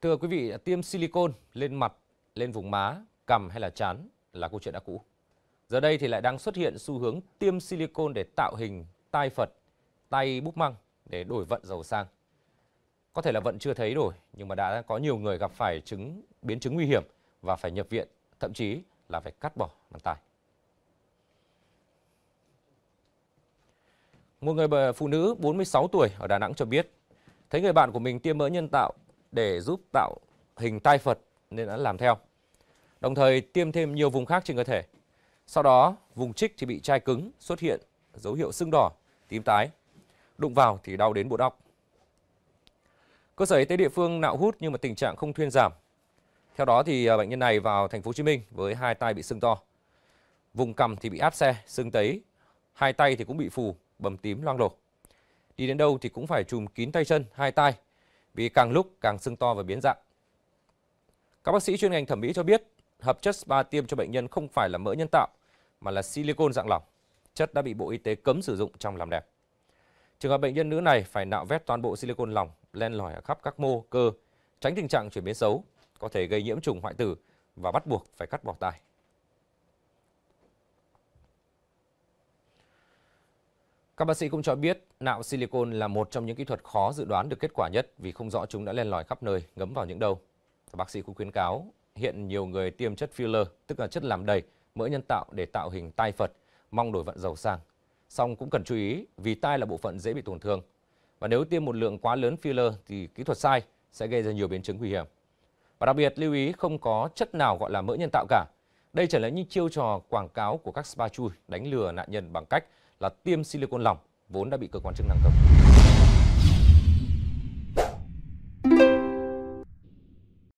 Thưa quý vị, tiêm silicone lên mặt, lên vùng má, cằm hay là trán là câu chuyện đã cũ. Giờ đây thì lại đang xuất hiện xu hướng tiêm silicone để tạo hình tai Phật, tay búp măng để đổi vận giàu sang. Có thể là vận chưa thấy đổi, nhưng mà đã có nhiều người gặp phải chứng biến chứng nguy hiểm và phải nhập viện, thậm chí là phải cắt bỏ bàn tay. Một người phụ nữ 46 tuổi ở Đà Nẵng cho biết, thấy người bạn của mình tiêm mỡ nhân tạo để giúp tạo hình tai Phật nên đã làm theo. Đồng thời tiêm thêm nhiều vùng khác trên cơ thể. Sau đó, vùng trích thì bị chai cứng, xuất hiện dấu hiệu sưng đỏ, tím tái. Đụng vào thì đau đến bộ óc. Cơ sở y tế địa phương nạo hút nhưng mà tình trạng không thuyên giảm. Theo đó thì à, bệnh nhân này vào thành phố Hồ Chí Minh với hai tay bị sưng to. Vùng cằm thì bị áp xe, sưng tấy, hai tay thì cũng bị phù, bầm tím loang lổ. Đi đến đâu thì cũng phải trùm kín tay chân, hai tay vì càng lúc càng sưng to và biến dạng. Các bác sĩ chuyên ngành thẩm mỹ cho biết, hợp chất spa tiêm cho bệnh nhân không phải là mỡ nhân tạo mà là silicon dạng lỏng, chất đã bị Bộ Y tế cấm sử dụng trong làm đẹp. Trường hợp bệnh nhân nữ này phải nạo vét toàn bộ silicon lỏng len lỏi ở khắp các mô, cơ, tránh tình trạng chuyển biến xấu, có thể gây nhiễm trùng hoại tử và bắt buộc phải cắt bỏ tai. Các bác sĩ cũng cho biết nạo silicon là một trong những kỹ thuật khó dự đoán được kết quả nhất vì không rõ chúng đã len lỏi khắp nơi, ngấm vào những đâu. Bác sĩ cũng khuyến cáo hiện nhiều người tiêm chất filler, tức là chất làm đầy, mỡ nhân tạo để tạo hình tai Phật, mong đổi vận giàu sang. Song cũng cần chú ý vì tai là bộ phận dễ bị tổn thương. Và nếu tiêm một lượng quá lớn filler thì kỹ thuật sai sẽ gây ra nhiều biến chứng nguy hiểm. Và đặc biệt lưu ý không có chất nào gọi là mỡ nhân tạo cả. Đây trở lại những chiêu trò quảng cáo của các spa chui đánh lừa nạn nhân bằng cách là tiêm silicon lỏng vốn đã bị cơ quan chức năng cấm.